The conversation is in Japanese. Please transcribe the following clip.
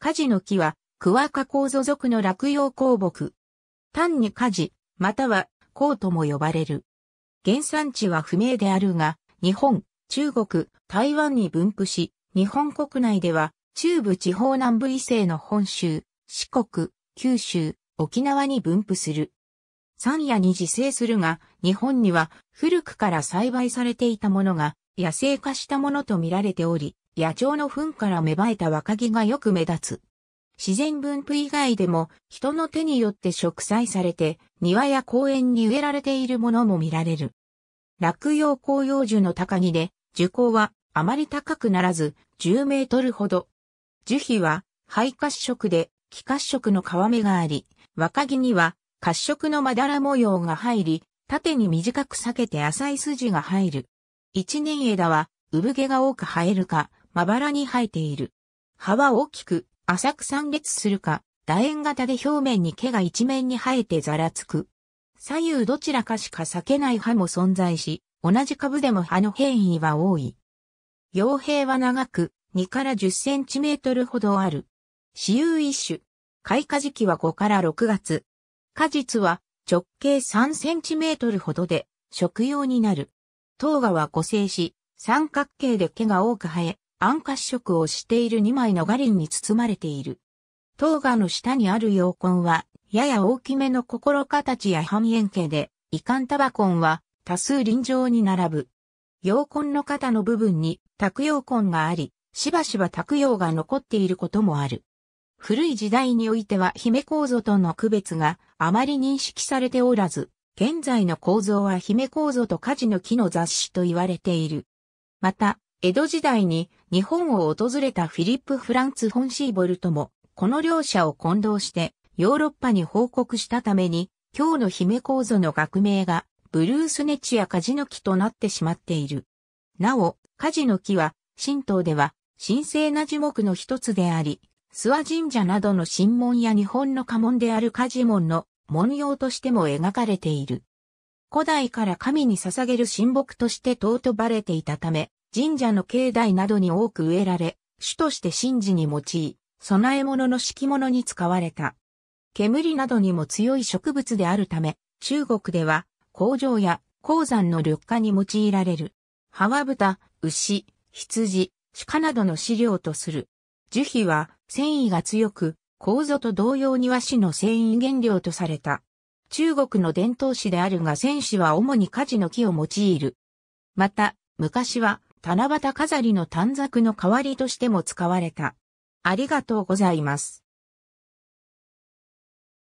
カジの木は、クワカコウゾ属の落葉鉱木。単にカジ、または、コウとも呼ばれる。原産地は不明であるが、日本、中国、台湾に分布し、日本国内では、中部地方南部以西の本州、四国、九州、沖縄に分布する。山野に自生するが、日本には古くから栽培されていたものが野生化したものと見られており、野鳥の糞から芽生えた若木がよく目立つ。自然分布以外でも人の手によって植栽されて庭や公園に植えられているものも見られる。落葉紅葉樹の高木で樹高はあまり高くならず10メートルほど。樹皮は肺褐色で気褐色の皮目があり、若木には褐色のまだら模様が入り、縦に短く裂けて浅い筋が入る。一年枝は産毛が多く生えるか、まばらに生えている。葉は大きく、浅く散列するか、楕円型で表面に毛が一面に生えてざらつく。左右どちらかしか裂けない葉も存在し、同じ株でも葉の変異は多い。傭兵は長く、2から10センチメートルほどある。私有一種。開花時期は5から6月。果実は直径3センチメートルほどで食用になる。糖芽は個性し、三角形で毛が多く生え、暗褐色をしている2枚のガリンに包まれている。塔画の下にある洋根は、やや大きめの心形や半円形で、遺憾タバコンは多数臨場に並ぶ。洋根の肩の部分に卓洋根があり、しばしば卓洋が残っていることもある。古い時代においては姫構造との区別があまり認識されておらず、現在の構造は姫構造と火事の木の雑誌と言われている。また、江戸時代に日本を訪れたフィリップ・フランツ・フォン・シーボルトも、この両者を混同してヨーロッパに報告したために、今日の姫構造の学名がブルースネチやカジノキとなってしまっている。なお、カジノキは、神道では神聖な樹木の一つであり、諏訪神社などの神門や日本の家紋であるカジモンの文様としても描かれている。古代から神に捧げる神木として尊ばれていたため、神社の境内などに多く植えられ、種として神事に用い、供え物の敷物に使われた。煙などにも強い植物であるため、中国では工場や鉱山の緑化に用いられる。ハワブタ、牛、羊、鹿などの飼料とする。樹皮は繊維が強く、構造と同様に和紙の繊維原料とされた。中国の伝統紙であるが戦士は主に火事の木を用いる。また、昔は七夕飾りの短冊の代わりとしても使われた。ありがとうございます。